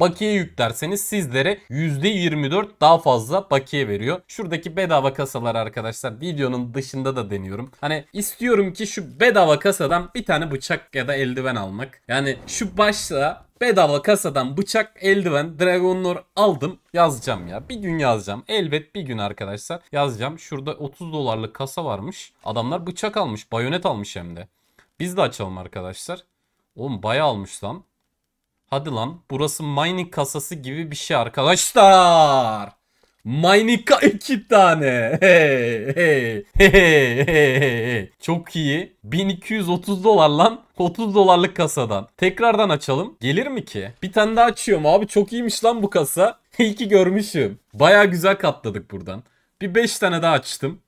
bakiye yüklerseniz sizlere %24 daha fazla bakiye veriyor. Şuradaki bedava kasalar arkadaşlar videonun dışında da deniyorum. Hani istiyorum ki şu bedava kasadan bir tane bıçak ya da eldiven almak. Yani şu başla bedava kasadan bıçak, eldiven, Dragon Lore aldım yazacağım ya. Bir gün yazacağım. Elbet bir gün arkadaşlar yazacağım. Şurada 30 dolarlık kasa varmış. Adamlar bıçak almış, bayonet almış hem de. Biz de açalım arkadaşlar. Oğlum bayağı almış lan. Hadi lan. Burası mining kasası gibi bir şey arkadaşlar. Mining ka iki tane. Çok iyi. 1230 dolar lan. 30 dolarlık kasadan. Tekrardan açalım. Gelir mi ki? Bir tane daha açıyorum abi. Çok iyiymiş lan bu kasa. İyi ki görmüşüm. Baya güzel katladık buradan. Bir 5 tane daha açtım.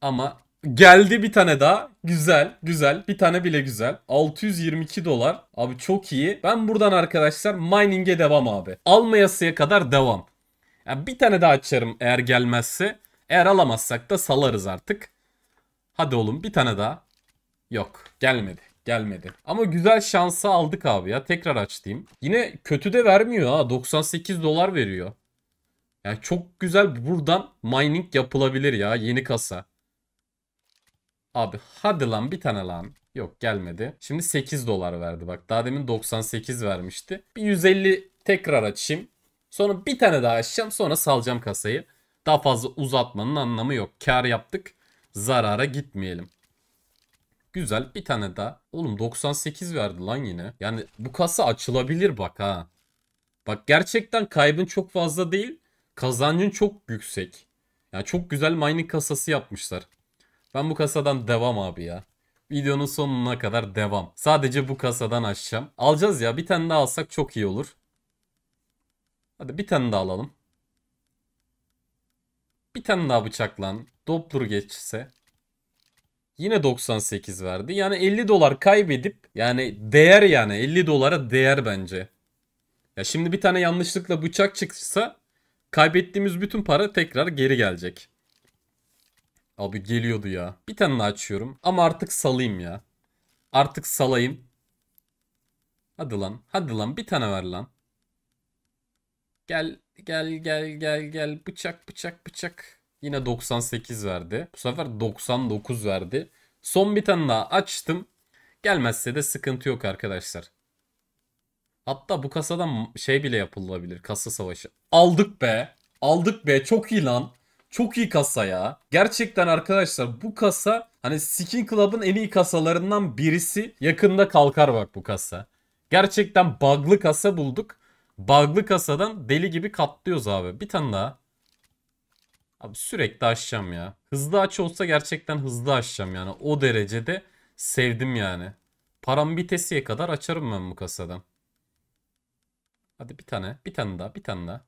Ama Geldi bir tane daha. Güzel, güzel. Bir tane bile güzel. 622 dolar. Abi çok iyi. Ben buradan arkadaşlar mining'e devam abi. Almayasıya kadar devam. Yani bir tane daha açarım eğer gelmezse. Eğer alamazsak da salarız artık. Hadi oğlum bir tane daha. Yok gelmedi gelmedi. Ama güzel şansı aldık abi ya. Tekrar aç Yine kötü de vermiyor ha. 98 dolar veriyor. Yani çok güzel buradan mining yapılabilir ya yeni kasa. Abi hadi lan bir tane lan. Yok gelmedi. Şimdi 8 dolar verdi bak. Daha demin 98 vermişti. Bir 150 tekrar açayım. Sonra bir tane daha açacağım. Sonra salacağım kasayı. Daha fazla uzatmanın anlamı yok. Kar yaptık. Zarara gitmeyelim. Güzel bir tane daha. Oğlum 98 verdi lan yine. Yani bu kasa açılabilir bak ha. Bak gerçekten kaybın çok fazla değil. Kazancın çok yüksek. Yani çok güzel mining kasası yapmışlar. Ben bu kasadan devam abi ya. Videonun sonuna kadar devam. Sadece bu kasadan açacağım. Alacağız ya bir tane daha alsak çok iyi olur. Hadi bir tane daha alalım. Bir tane daha bıçaklan. Doppler geçse. Yine 98 verdi. Yani 50 dolar kaybedip yani değer yani 50 dolara değer bence. Ya şimdi bir tane yanlışlıkla bıçak çıksa kaybettiğimiz bütün para tekrar geri gelecek. Abi geliyordu ya. Bir tane daha açıyorum. Ama artık salayım ya. Artık salayım. Hadi lan. Hadi lan. Bir tane ver lan. Gel. Gel gel gel gel. Bıçak bıçak bıçak. Yine 98 verdi. Bu sefer 99 verdi. Son bir tane daha açtım. Gelmezse de sıkıntı yok arkadaşlar. Hatta bu kasadan şey bile yapılabilir. Kasa savaşı. Aldık be. Aldık be. Çok iyi lan. Çok iyi kasa ya. Gerçekten arkadaşlar bu kasa hani Skin Club'ın en iyi kasalarından birisi. Yakında kalkar bak bu kasa. Gerçekten bug'lı kasa bulduk. Bug'lı kasadan deli gibi katlıyoruz abi. Bir tane daha. Abi sürekli açacağım ya. Hızlı aç olsa gerçekten hızlı açacağım yani. O derecede sevdim yani. Param bitesiye kadar açarım ben bu kasadan. Hadi bir tane. Bir tane daha. Bir tane daha.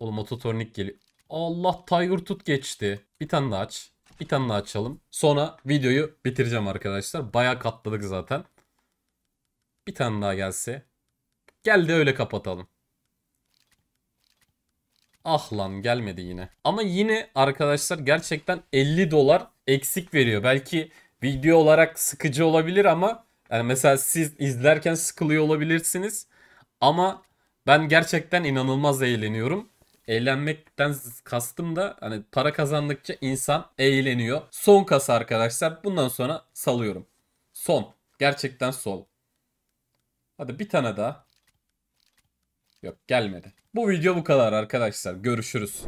Oğlum ototornik geliyor. Allah Tiger Tut geçti. Bir tane daha aç. Bir tane daha açalım. Sonra videoyu bitireceğim arkadaşlar. Baya katladık zaten. Bir tane daha gelse. Gel de öyle kapatalım. Ah lan gelmedi yine. Ama yine arkadaşlar gerçekten 50 dolar eksik veriyor. Belki video olarak sıkıcı olabilir ama yani mesela siz izlerken sıkılıyor olabilirsiniz. Ama ben gerçekten inanılmaz eğleniyorum. Eğlenmekten kastım da hani para kazandıkça insan eğleniyor. Son kasa arkadaşlar. Bundan sonra salıyorum. Son. Gerçekten sol. Hadi bir tane daha. Yok gelmedi. Bu video bu kadar arkadaşlar. Görüşürüz.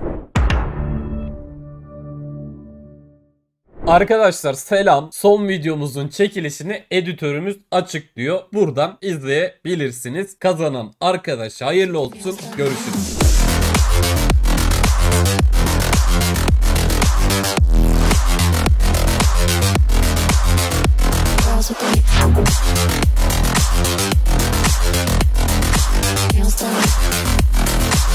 Arkadaşlar selam. Son videomuzun çekilişini editörümüz açıklıyor. Buradan izleyebilirsiniz. Kazanan arkadaş hayırlı olsun. Görüşürüz. with me.